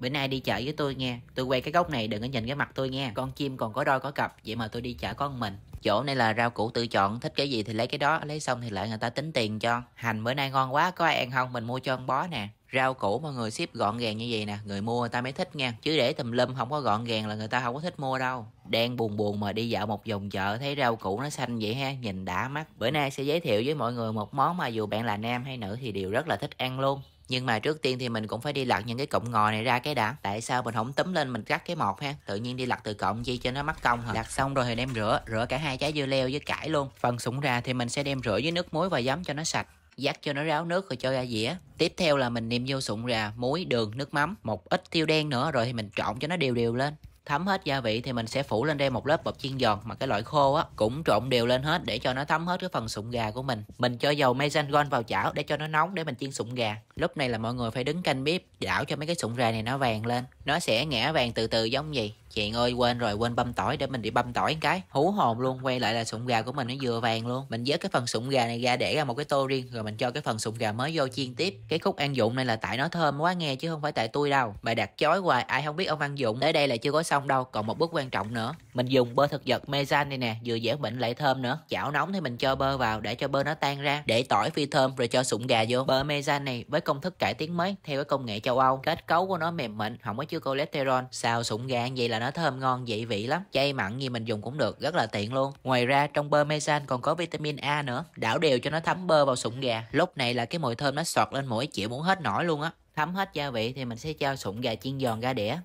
Bữa nay đi chợ với tôi nghe Tôi quay cái góc này đừng có nhìn cái mặt tôi nghe Con chim còn có đôi có cặp Vậy mà tôi đi chợ con mình Chỗ này là rau củ tự chọn Thích cái gì thì lấy cái đó Lấy xong thì lại người ta tính tiền cho Hành bữa nay ngon quá Có ai ăn không Mình mua cho con bó nè Rau củ mọi người ship gọn gàng như vậy nè Người mua người ta mới thích nha Chứ để tùm lum không có gọn gàng là người ta không có thích mua đâu Đang buồn buồn mà đi dạo một vòng chợ Thấy rau củ nó xanh vậy ha Nhìn đã mắt Bữa nay sẽ giới thiệu với mọi người một món mà dù bạn là nam hay nữ Thì đều rất là thích ăn luôn nhưng mà trước tiên thì mình cũng phải đi lặt những cái cọng ngò này ra cái đã tại sao mình không túm lên mình cắt cái một ha tự nhiên đi lặt từ cọng chi cho nó mất công hả lặt xong rồi thì đem rửa rửa cả hai trái dưa leo với cải luôn phần sủng ra thì mình sẽ đem rửa với nước muối và giấm cho nó sạch dắt cho nó ráo nước rồi cho ra dĩa tiếp theo là mình nêm vô sụn rà muối đường nước mắm một ít tiêu đen nữa rồi thì mình trộn cho nó đều đều lên thấm hết gia vị thì mình sẽ phủ lên đây một lớp bột chiên giòn mà cái loại khô á cũng trộn đều lên hết để cho nó thấm hết cái phần sụn gà của mình mình cho dầu mesangon vào chảo để cho nó nóng để mình chiên sụn gà lúc này là mọi người phải đứng canh bếp đảo cho mấy cái sụn gà này nó vàng lên nó sẽ ngã vàng từ từ giống gì Chị ơi quên rồi quên băm tỏi để mình đi băm tỏi một cái Hú hồn luôn quay lại là sụn gà của mình nó vừa vàng luôn Mình vớt cái phần sụn gà này ra để ra một cái tô riêng Rồi mình cho cái phần sụn gà mới vô chiên tiếp Cái khúc ăn dụng này là tại nó thơm quá nghe chứ không phải tại tôi đâu Mà đặt chói hoài ai không biết ông ăn dụng Tới đây là chưa có xong xong đâu còn một bước quan trọng nữa mình dùng bơ thực vật mezan này nè vừa dẻo bệnh lại thơm nữa chảo nóng thì mình cho bơ vào để cho bơ nó tan ra để tỏi phi thơm rồi cho sụn gà vô bơ mezan này với công thức cải tiến mới theo cái công nghệ châu âu kết cấu của nó mềm mịn không có chứa cholesterol xào sụn gà vậy là nó thơm ngon dị vị lắm chay mặn gì mình dùng cũng được rất là tiện luôn ngoài ra trong bơ mezan còn có vitamin a nữa đảo đều cho nó thấm bơ vào sụn gà lúc này là cái mùi thơm nó sọt lên mũi chịu muốn hết nổi luôn á thấm hết gia vị thì mình sẽ cho sụn gà chiên giòn ra đĩa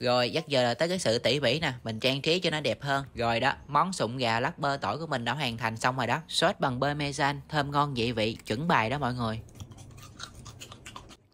rồi dắt giờ là tới cái sự tỉ mỉ nè mình trang trí cho nó đẹp hơn rồi đó món sụn gà lắc bơ tỏi của mình đã hoàn thành xong rồi đó sốt bằng bơ parmesan thơm ngon dị vị chuẩn bài đó mọi người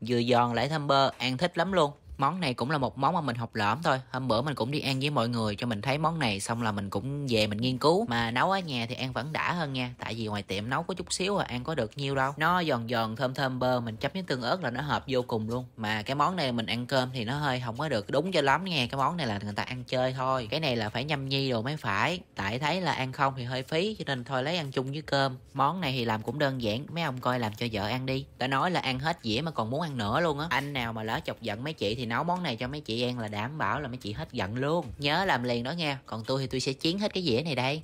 vừa giòn lại thơm bơ ăn thích lắm luôn món này cũng là một món mà mình học lỏm thôi hôm bữa mình cũng đi ăn với mọi người cho mình thấy món này xong là mình cũng về mình nghiên cứu mà nấu ở nhà thì ăn vẫn đã hơn nha tại vì ngoài tiệm nấu có chút xíu à ăn có được nhiêu đâu nó giòn giòn thơm thơm bơ mình chấm với tương ớt là nó hợp vô cùng luôn mà cái món này mình ăn cơm thì nó hơi không có được đúng cho lắm nghe cái món này là người ta ăn chơi thôi cái này là phải nhâm nhi đồ mới phải tại thấy là ăn không thì hơi phí cho nên thôi lấy ăn chung với cơm món này thì làm cũng đơn giản mấy ông coi làm cho vợ ăn đi đã nói là ăn hết dĩa mà còn muốn ăn nữa luôn á anh nào mà lỡ chọc giận mấy chị thì nấu món này cho mấy chị ăn là đảm bảo là mấy chị hết giận luôn nhớ làm liền đó nghe còn tôi thì tôi sẽ chiến hết cái dĩa này đây